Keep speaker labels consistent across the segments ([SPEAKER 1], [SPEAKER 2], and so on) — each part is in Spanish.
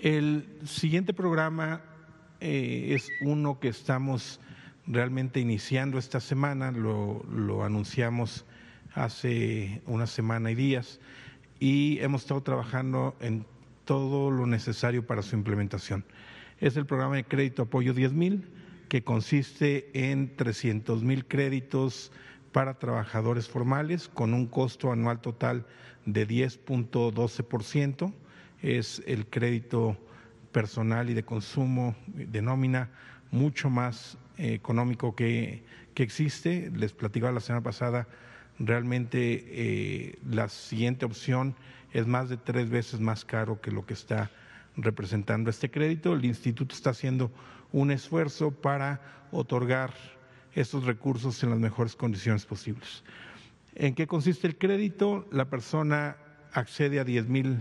[SPEAKER 1] El siguiente programa eh, es uno que estamos realmente iniciando esta semana, lo, anunciamos hace una semana y días, y hemos estado trabajando en todo lo necesario para su implementación. Es el programa de crédito apoyo 10.000 que consiste en 300.000 créditos para trabajadores formales con un costo anual total de 10.12 por ciento es el crédito personal y de consumo de nómina mucho más eh, económico que, existe. Les platicaba la semana pasada, realmente eh, la siguiente opción es más de tres veces más caro que lo que está representando este crédito. El instituto está haciendo un esfuerzo para otorgar estos recursos en las mejores condiciones posibles. ¿En qué consiste el crédito? La persona accede a 10 mil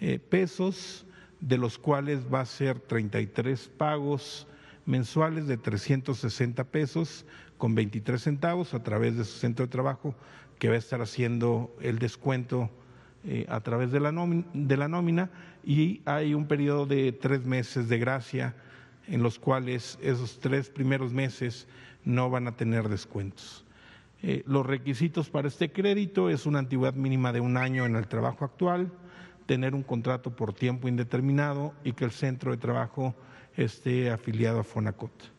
[SPEAKER 1] eh, pesos, de los cuales va a ser 33 pagos mensuales de 360 pesos con 23 centavos a través de su centro de trabajo que va a estar haciendo el descuento eh, a través de la, nómina, y hay un periodo de tres meses de gracia en los cuales esos tres primeros meses no van a tener descuentos. Eh, los requisitos para este crédito es una antigüedad mínima de un año en el trabajo actual, tener un contrato por tiempo indeterminado y que el centro de trabajo esté afiliado a Fonacot.